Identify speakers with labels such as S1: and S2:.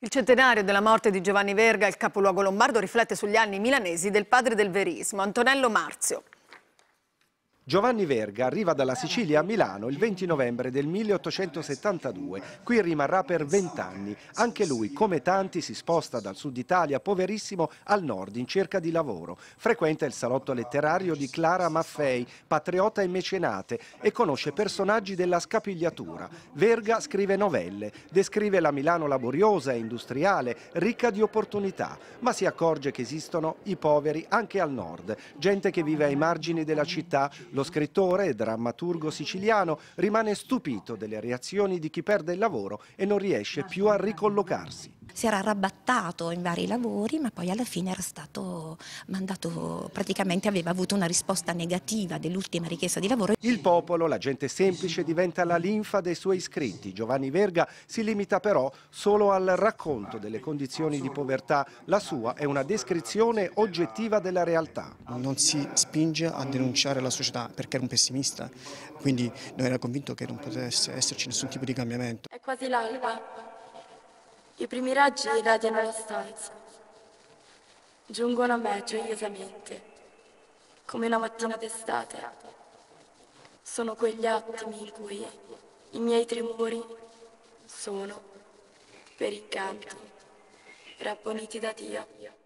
S1: Il centenario della morte di Giovanni Verga, il capoluogo lombardo, riflette sugli anni milanesi del padre del verismo, Antonello Marzio.
S2: Giovanni Verga arriva dalla Sicilia a Milano il 20 novembre del 1872. Qui rimarrà per vent'anni. Anche lui, come tanti, si sposta dal sud Italia, poverissimo, al nord in cerca di lavoro. Frequenta il salotto letterario di Clara Maffei, patriota e mecenate, e conosce personaggi della scapigliatura. Verga scrive novelle, descrive la Milano laboriosa e industriale, ricca di opportunità, ma si accorge che esistono i poveri anche al nord, gente che vive ai margini della città, lo scrittore, e drammaturgo siciliano, rimane stupito delle reazioni di chi perde il lavoro e non riesce più a ricollocarsi
S1: si era arrabattato in vari lavori ma poi alla fine era stato mandato, praticamente aveva avuto una risposta negativa dell'ultima richiesta di lavoro. Il
S2: popolo, la gente semplice, diventa la linfa dei suoi iscritti. Giovanni Verga si limita però solo al racconto delle condizioni di povertà. La sua è una descrizione oggettiva della realtà. Non si spinge a denunciare la società perché era un pessimista, quindi non era convinto che non potesse esserci nessun tipo di cambiamento.
S1: È quasi l'alba. I primi raggi irradiano la stanza. Giungono a me gioiosamente, come una mattina d'estate. Sono quegli attimi in cui
S2: i miei tremori sono, per incanto, rapponiti da Dio.